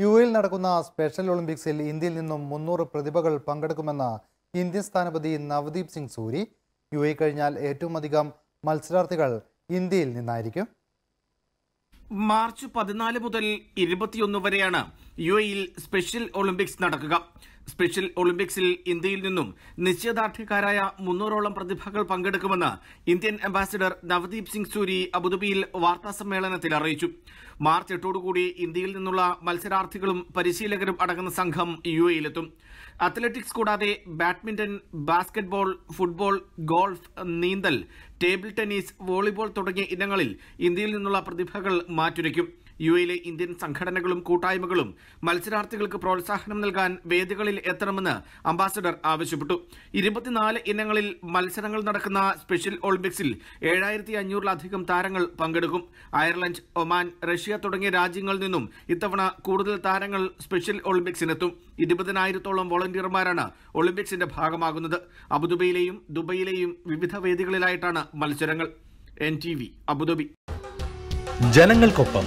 U എയിൽ നടക്കുന്ന special ഒളിമ്പിക്സിൽ ഇന്ത്യയിൽ നിന്നും മുന്നൂറ് പ്രതിഭകൾ പങ്കെടുക്കുമെന്ന് ഇന്ത്യൻ സ്ഥാനപതി നവദീപ് സിംഗ് സൂരി യു എ കഴിഞ്ഞാൽ ഏറ്റവും അധികം മത്സരാർത്ഥികൾ ഇന്ത്യയിൽ നിന്നായിരിക്കും മാർച്ച് പതിനാല് മുതൽ ഇരുപത്തിയൊന്ന് വരെയാണ് യു എയിൽ സ്പെഷ്യൽ ഒളിമ്പിക്സ് നടക്കുക സ്പെഷ്യൽ ഒളിമ്പിക്സിൽ ഇന്ത്യയിൽ നിന്നും നിശ്ചയദാർഢ്യക്കാരായ മുന്നൂറോളം പ്രതിഭകൾ പങ്കെടുക്കുമെന്ന് ഇന്ത്യൻ അംബാസിഡർ നവദീപ് സിംഗ് സൂരി അബുദാബിയിൽ വാർത്താസമ്മേളനത്തിൽ അറിയിച്ചു മാർച്ച് എട്ടോടുകൂടി ഇന്ത്യയിൽ നിന്നുള്ള മത്സരാർത്ഥികളും പരിശീലകരും അടങ്ങുന്ന സംഘം യു എയിലെത്തും അത്ലറ്റിക്സ് കൂടാതെ ബാഡ്മിന്റൺ ബാസ്കറ്റ്ബോൾ ഫുട്ബോൾ ഗോൾഫ് നീന്തൽ ടേബിൾ ടെന്നീസ് വോളിബോൾ തുടങ്ങിയ ഇനങ്ങളിൽ ഇന്ത്യയിൽ നിന്നുള്ള പ്രതിഭകൾ മാറ്റുരയ്ക്കും യു എയിലെ ഇന്ത്യൻ സംഘടനകളും കൂട്ടായ്മകളും മത്സരാർത്ഥികൾക്ക് പ്രോത്സാഹനം നൽകാൻ വേദികളിൽ എത്തണമെന്ന് അംബാസഡർ ആവശ്യപ്പെട്ടു ഇരുപത്തിനാല് ഇനങ്ങളിൽ മത്സരങ്ങൾ നടക്കുന്ന സ്പെഷ്യൽ ഒളിമ്പിക്സിൽ ഏഴായിരത്തി അഞ്ഞൂറിലധികം താരങ്ങൾ പങ്കെടുക്കും അയർലൻഡ് ഒമാൻ റഷ്യ തുടങ്ങിയ രാജ്യങ്ങളിൽ നിന്നും ഇത്തവണ കൂടുതൽ താരങ്ങൾ സ്പെഷ്യൽ ഒളിമ്പിക്സിനെത്തും ഇരുപതിനായിരത്തോളം വോളണ്ടിയർമാരാണ് ഒളിമ്പിക്സിന്റെ ഭാഗമാകുന്നത് അബുദുബൈയിലെയും ദുബൈയിലെയും വിവിധ വേദികളിലായിട്ടാണ് മത്സരങ്ങൾ എൻ ടി വി അബുദാബി ജനങ്ങൾക്കൊപ്പം